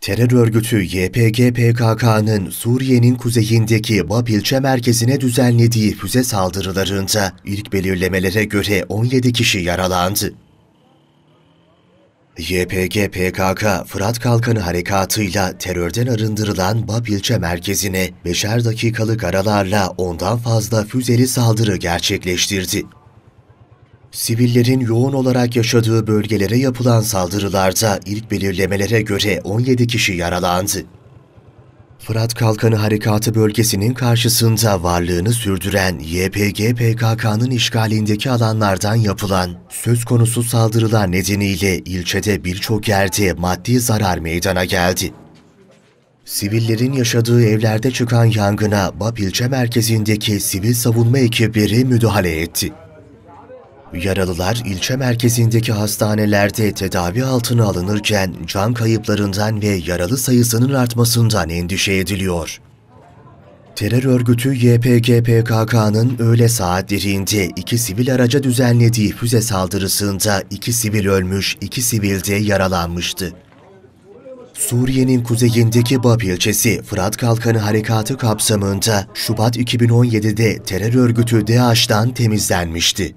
Terör örgütü YPG-PKK'nın Suriye'nin kuzeyindeki Bab ilçe merkezine düzenlediği füze saldırılarında ilk belirlemelere göre 17 kişi yaralandı. YPG-PKK, Fırat Kalkanı Harekatı'yla terörden arındırılan Bab ilçe merkezine beşer dakikalık aralarla ondan fazla füzeli saldırı gerçekleştirdi. Sivillerin yoğun olarak yaşadığı bölgelere yapılan saldırılarda ilk belirlemelere göre 17 kişi yaralandı. Fırat Kalkanı Harekatı bölgesinin karşısında varlığını sürdüren YPG PKK'nın işgalindeki alanlardan yapılan söz konusu saldırılar nedeniyle ilçede birçok yerde maddi zarar meydana geldi. Sivillerin yaşadığı evlerde çıkan yangına BAP ilçe merkezindeki sivil savunma ekipleri müdahale etti. Yaralılar ilçe merkezindeki hastanelerde tedavi altına alınırken can kayıplarından ve yaralı sayısının artmasından endişe ediliyor. Terör örgütü YPG-PKK'nın öğle saatlerinde iki sivil araca düzenlediği füze saldırısında iki sivil ölmüş, iki sivil de yaralanmıştı. Suriye'nin kuzeyindeki Bab ilçesi Fırat Kalkanı Harekatı kapsamında Şubat 2017'de terör örgütü DAEŞ'tan temizlenmişti.